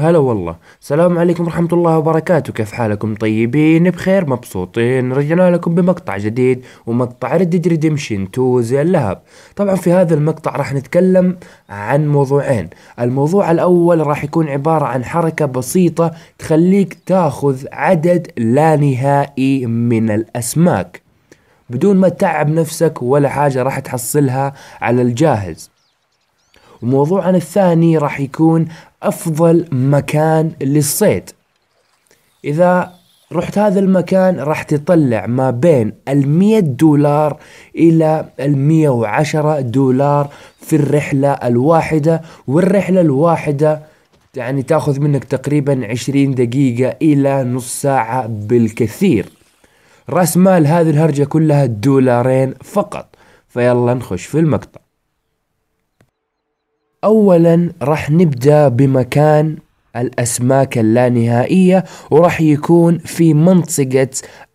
هلا والله السلام عليكم ورحمة الله وبركاته كيف حالكم طيبين بخير مبسوطين رجعنا لكم بمقطع جديد ومقطع ردد ريديمشن 2 زي اللهب طبعا في هذا المقطع راح نتكلم عن موضوعين الموضوع الأول راح يكون عبارة عن حركة بسيطة تخليك تاخذ عدد لا نهائي من الأسماك بدون ما تعب نفسك ولا حاجة راح تحصلها على الجاهز وموضوعنا الثاني راح يكون أفضل مكان للصيد إذا رحت هذا المكان راح تطلع ما بين المية دولار إلى المية وعشرة دولار في الرحلة الواحدة والرحلة الواحدة يعني تاخذ منك تقريبا عشرين دقيقة إلى نص ساعة بالكثير رأس مال هذه الهرجة كلها دولارين فقط فيلا نخش في المقطع اولا راح نبدا بمكان الأسماك اللانهائية وراح يكون في منطقة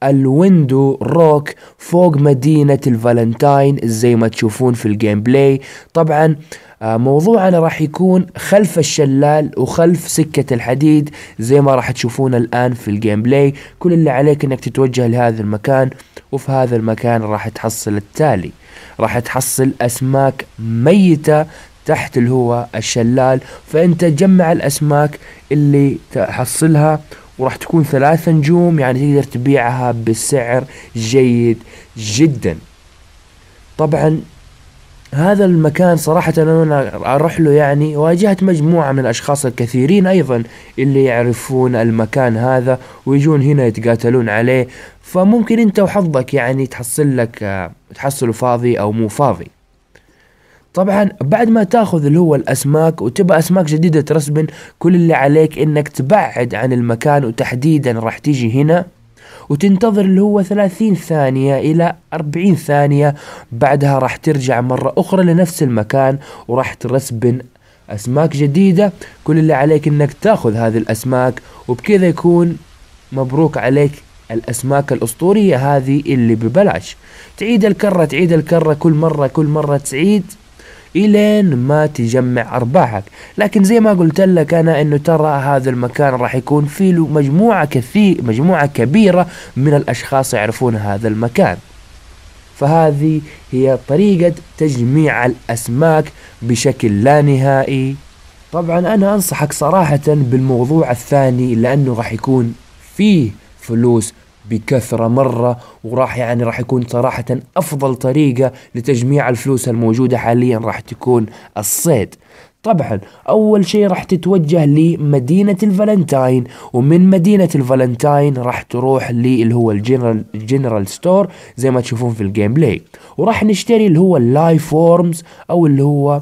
الويندو روك فوق مدينة الفالنتاين زي ما تشوفون في الجيم بلاي طبعا آه، موضوعنا راح يكون خلف الشلال وخلف سكة الحديد زي ما راح تشوفون الآن في الجيم بلاي كل اللي عليك انك تتوجه لهذا المكان وفي هذا المكان راح تحصل التالي راح تحصل أسماك ميتة تحت اللي هو الشلال فانت تجمع الاسماك اللي تحصلها وراح تكون ثلاثة نجوم يعني تقدر تبيعها بسعر جيد جدا طبعا هذا المكان صراحة أنا أروح له يعني واجهت مجموعة من الأشخاص الكثيرين أيضا اللي يعرفون المكان هذا ويجون هنا يتقاتلون عليه فممكن أنت وحظك يعني تحصل لك تحصله فاضي أو مو فاضي طبعا بعد ما تاخذ اللي هو الاسماك وتبى اسماك جديده ترسبن كل اللي عليك انك تبعد عن المكان وتحديدا راح تيجي هنا وتنتظر اللي هو 30 ثانية إلى 40 ثانية بعدها راح ترجع مرة أخرى لنفس المكان وراح ترسبن أسماك جديدة كل اللي عليك إنك تاخذ هذه الأسماك وبكذا يكون مبروك عليك الأسماك الأسطورية هذه اللي ببلاش تعيد الكرة تعيد الكرة كل مرة كل مرة تعيد الين ما تجمع ارباحك لكن زي ما قلت لك انا انه ترى هذا المكان راح يكون فيه مجموعة كثير مجموعة كبيرة من الاشخاص يعرفون هذا المكان فهذه هي طريقة تجميع الاسماك بشكل لا نهائي طبعا انا انصحك صراحة بالموضوع الثاني لانه راح يكون فيه فلوس بكثرة مرة وراح يعني راح يكون صراحة أفضل طريقة لتجميع الفلوس الموجودة حاليا راح تكون الصيد طبعا أول شيء راح تتوجه لمدينة الفالنتاين ومن مدينة الفالنتاين راح تروح اللي هو الجنرال, الجنرال ستور زي ما تشوفون في الجيم بلاي وراح نشتري اللي هو اللايف فورمز أو اللي هو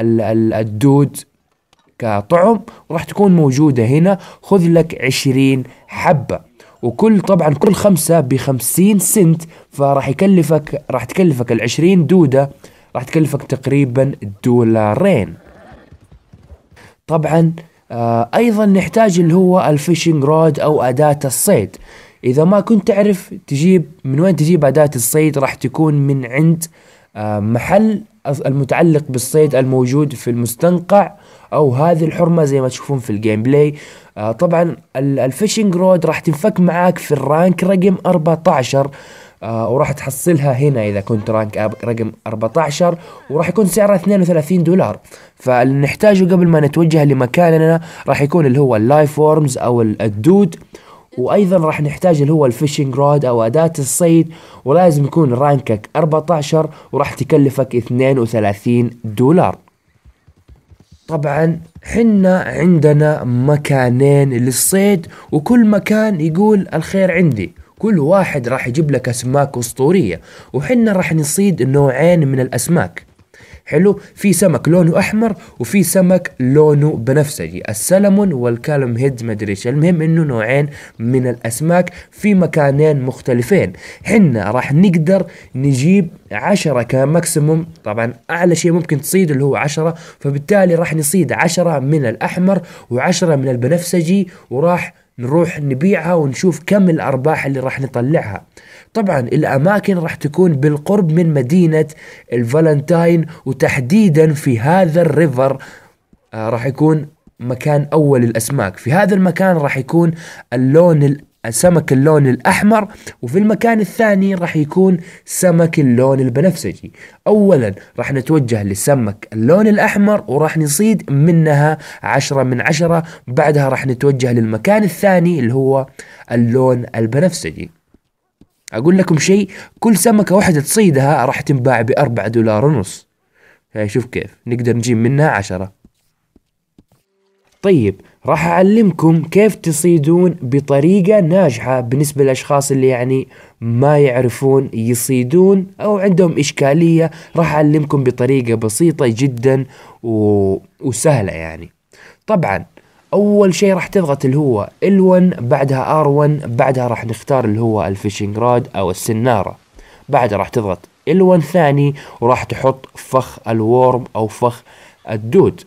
الدود كطعم وراح تكون موجودة هنا خذ لك عشرين حبة وكل طبعا كل خمسة ب 50 سنت فراح يكلفك راح تكلفك ال 20 دودة راح تكلفك تقريبا دولارين طبعا آه ايضا نحتاج اللي هو الفيشنج رود او اداة الصيد اذا ما كنت تعرف تجيب من وين تجيب اداة الصيد راح تكون من عند آه محل المتعلق بالصيد الموجود في المستنقع او هذه الحرمه زي ما تشوفون في الجيم بلاي آه طبعا الفيشنج رود راح تنفك معاك في الرانك رقم 14 آه وراح تحصلها هنا اذا كنت رانك رقم 14 وراح يكون سعرها 32 دولار فاللي نحتاجه قبل ما نتوجه لمكاننا راح يكون اللي هو اللايف وورمز او الدود وايضا راح نحتاج اللي هو الفيشنج رود او اداة الصيد ولازم يكون رانكك 14 وراح تكلفك 32 دولار طبعا حنا عندنا مكانين للصيد وكل مكان يقول الخير عندي كل واحد راح يجيب لك أسماك أسطورية وحنا راح نصيد نوعين من الأسماك حلو في سمك لونه احمر وفي سمك لونه بنفسجي السلمون والكالم هيد ما ادري المهم انه نوعين من الاسماك في مكانين مختلفين حنا راح نقدر نجيب عشرة كماكسيموم طبعا اعلى شيء ممكن تصيد اللي هو عشرة فبالتالي راح نصيد عشرة من الاحمر وعشرة من البنفسجي وراح نروح نبيعها ونشوف كم الارباح اللي راح نطلعها طبعا الأماكن راح تكون بالقرب من مدينة الفالنتاين وتحديدا في هذا الريفر آه راح يكون مكان أول الأسماك في هذا المكان راح يكون اللون سمك اللون الأحمر وفي المكان الثاني راح يكون سمك اللون البنفسجي أولا راح نتوجه لسمك اللون الأحمر وراح نصيد منها عشرة من عشرة بعدها راح نتوجه للمكان الثاني اللي هو اللون البنفسجي أقول لكم شيء كل سمكة واحدة تصيدها راح تنباع باربع دولار ونص شوف كيف نقدر نجيب منها عشرة طيب راح أعلمكم كيف تصيدون بطريقة ناجحة بالنسبة للأشخاص اللي يعني ما يعرفون يصيدون أو عندهم إشكالية راح أعلمكم بطريقة بسيطة جدا و... وسهلة يعني طبعا اول شيء راح تضغط اللي هو ال1 بعدها ار1 بعدها راح نختار اللي هو الفيشنج راد او السناره بعدها راح تضغط ال1 ثاني وراح تحط فخ الورم او فخ الدود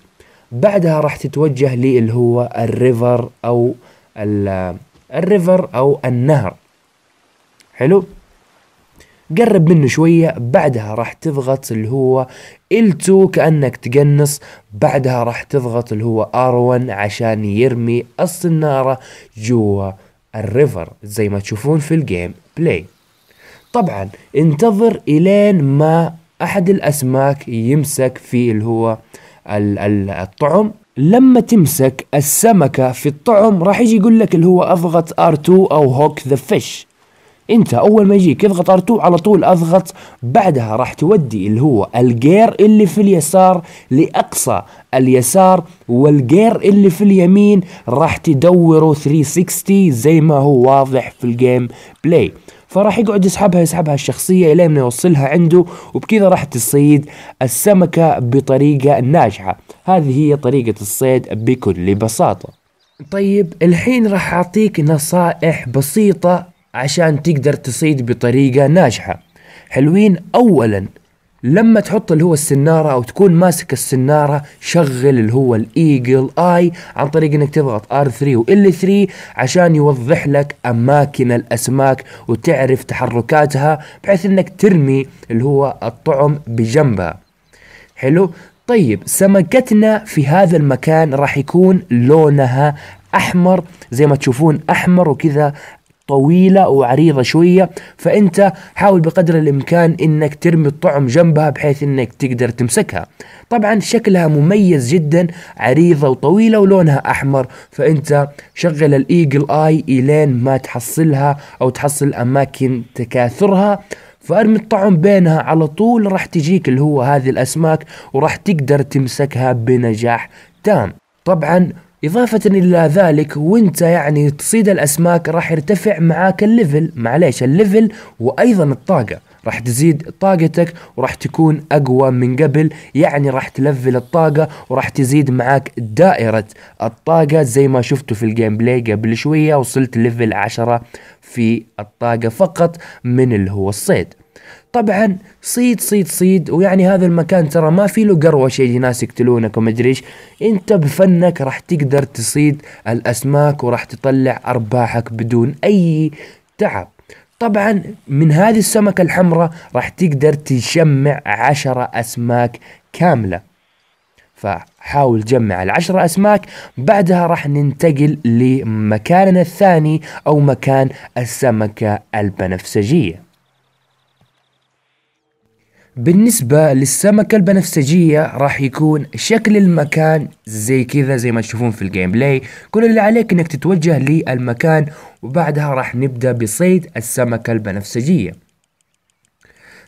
بعدها راح تتوجه للي هو الريفر او الريفر او النهر حلو قرب منه شوية بعدها راح تضغط اللي هو L2 كأنك تقنص بعدها راح تضغط اللي هو R1 عشان يرمي الصنارة جوا الريفر زي ما تشوفون في الجيم بلاي طبعا انتظر الين ما احد الاسماك يمسك في اللي هو الطعم لما تمسك السمكة في الطعم راح يجي يقول لك اللي هو اضغط R2 او هوك ذا فيش انت اول ما يجيك اضغط ار2 على طول اضغط بعدها راح تودي اللي هو الجير اللي في اليسار لاقصى اليسار والجير اللي في اليمين راح تدوره 360 زي ما هو واضح في الجيم بلاي فراح يقعد يسحبها يسحبها الشخصية إلين ما يوصلها عنده وبكذا راح تصيد السمكة بطريقة ناجحة هذه هي طريقة الصيد بكل بساطة طيب الحين راح أعطيك نصائح بسيطة عشان تقدر تصيد بطريقة ناجحة حلوين أولا لما تحط اللي هو السنارة أو تكون ماسك السنارة شغل اللي هو الإيجل آي عن طريق إنك تضغط R3 و L3 عشان يوضح لك أماكن الأسماك وتعرف تحركاتها بحيث إنك ترمي اللي هو الطعم بجنبها حلو طيب سمكتنا في هذا المكان راح يكون لونها أحمر زي ما تشوفون أحمر وكذا طويلة وعريضة شوية فأنت حاول بقدر الإمكان أنك ترمي الطعم جنبها بحيث أنك تقدر تمسكها طبعا شكلها مميز جدا عريضة وطويلة ولونها أحمر فأنت شغل الإيجل آي إلين ما تحصلها أو تحصل أماكن تكاثرها فارمي الطعم بينها على طول راح تجيك اللي هو هذه الأسماك وراح تقدر تمسكها بنجاح تام طبعا إضافة إلى ذلك وانت يعني تصيد الأسماك راح يرتفع معاك الليفل معليش الليفل وأيضا الطاقة راح تزيد طاقتك وراح تكون أقوى من قبل يعني راح تلفل الطاقة وراح تزيد معاك دائرة الطاقة زي ما شفتوا في الجيم بلاي قبل شوية وصلت ليفل عشرة في الطاقة فقط من اللي هو الصيد طبعا صيد صيد صيد ويعني هذا المكان ترى ما في له قروشه يجي ناس يقتلونك وما ادري ايش انت بفنك راح تقدر تصيد الاسماك وراح تطلع ارباحك بدون اي تعب طبعا من هذه السمكة الحمراء راح تقدر تجمع عشرة أسماك كاملة فحاول جمع العشرة أسماك بعدها راح ننتقل لمكاننا الثاني أو مكان السمكة البنفسجية بالنسبة للسمكة البنفسجية راح يكون شكل المكان زي كذا زي ما تشوفون في الجيم بلاي كل اللي عليك انك تتوجه للمكان وبعدها راح نبدأ بصيد السمكة البنفسجية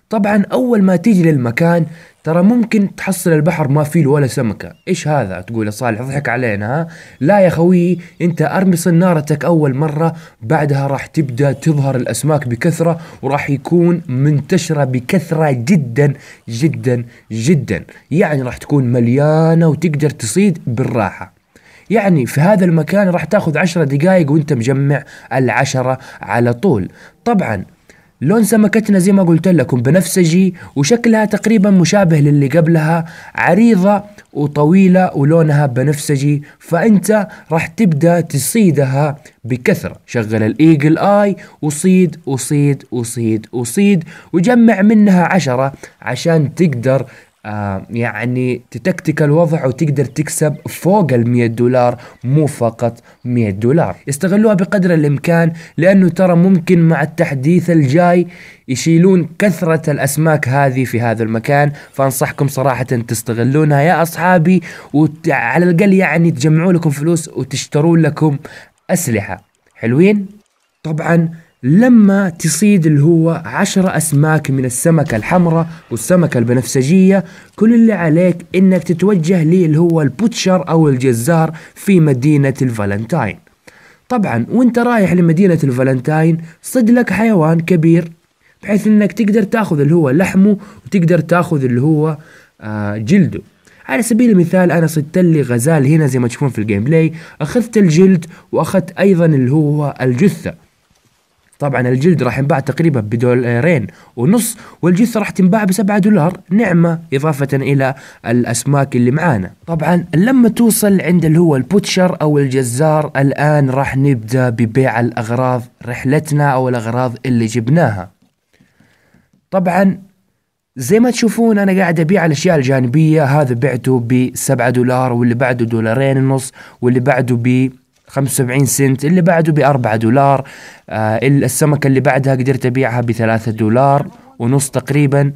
طبعا أول ما تيجي للمكان ترى ممكن تحصل البحر ما فيه ولا سمكة إيش هذا تقول صالح ضحك علينا ها لا يا خويي أنت أرمي صنارتك أول مرة بعدها راح تبدأ تظهر الأسماك بكثرة وراح يكون منتشرة بكثرة جدا جدا جدا يعني راح تكون مليانة وتقدر تصيد بالراحة يعني في هذا المكان راح تاخذ عشرة دقائق وانت مجمع العشرة على طول طبعا لون سمكتنا زي ما قلت لكم بنفسجي وشكلها تقريبا مشابه للي قبلها عريضة وطويلة ولونها بنفسجي فأنت راح تبدأ تصيدها بكثرة شغل الإيجل آي وصيد وصيد وصيد وصيد وجمع منها عشرة عشان تقدر آه يعني تتكتك الوضع وتقدر تكسب فوق ال 100 دولار مو فقط 100 دولار استغلوها بقدر الامكان لانه ترى ممكن مع التحديث الجاي يشيلون كثرة الأسماك هذه في هذا المكان فأنصحكم صراحة تستغلونها يا أصحابي وعلى الأقل يعني تجمعوا لكم فلوس وتشترون لكم أسلحة حلوين؟ طبعا لما تصيد اللي هو عشرة أسماك من السمكة الحمراء والسمكة البنفسجية كل اللي عليك إنك تتوجه للي هو البوتشر أو الجزار في مدينة الفالنتاين طبعا وانت رايح لمدينة الفالنتاين صد لك حيوان كبير بحيث انك تقدر تاخذ اللي هو لحمه وتقدر تاخذ اللي هو آه، جلده على سبيل المثال انا صدت لي غزال هنا زي ما تشوفون في الجيم بلاي اخذت الجلد واخذت ايضا اللي هو الجثه طبعا الجلد راح ينباع تقريبا بدولارين ونص والجثة راح تنباع بسبعة دولار نعمة إضافة إلى الأسماك اللي معانا طبعا لما توصل عند اللي هو البوتشر أو الجزار الآن راح نبدأ ببيع الأغراض رحلتنا أو الأغراض اللي جبناها طبعا زي ما تشوفون انا قاعد ابيع الاشياء الجانبيه هذا بعته بسبعة دولار واللي بعده دولارين ونص واللي بعده ب 75 سنت اللي بعده ب 4 دولار آه السمكة اللي بعدها قدرت أبيعها ب 3 دولار ونص تقريبا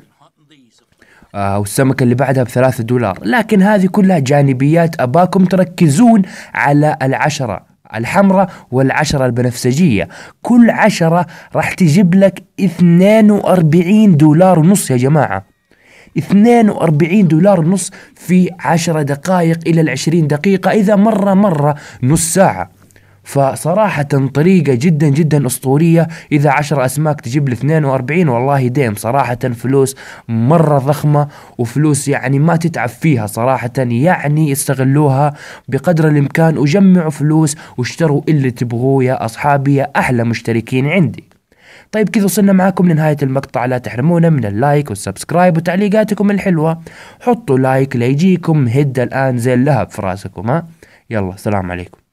آه والسمكة اللي بعدها بثلاثة دولار لكن هذه كلها جانبيات أباكم تركزون على العشرة الحمراء والعشرة البنفسجية كل عشرة راح تجيب لك 42 دولار ونص يا جماعة 42 دولار ونص في 10 دقائق إلى ال 20 دقيقة إذا مرة مرة نص ساعة فصراحة طريقة جدا جدا أسطورية إذا عشر أسماك تجيب ل 42 والله ديم صراحة فلوس مرة ضخمة وفلوس يعني ما تتعب فيها صراحة يعني استغلوها بقدر الإمكان وجمعوا فلوس واشتروا اللي تبغوه يا أصحابي يا أحلى مشتركين عندي طيب كذا وصلنا معاكم لنهاية المقطع لا تحرمونا من اللايك والسبسكرايب وتعليقاتكم الحلوة حطوا لايك ليجيكم هد الآن زي اللهب في راسكم ها يلا سلام عليكم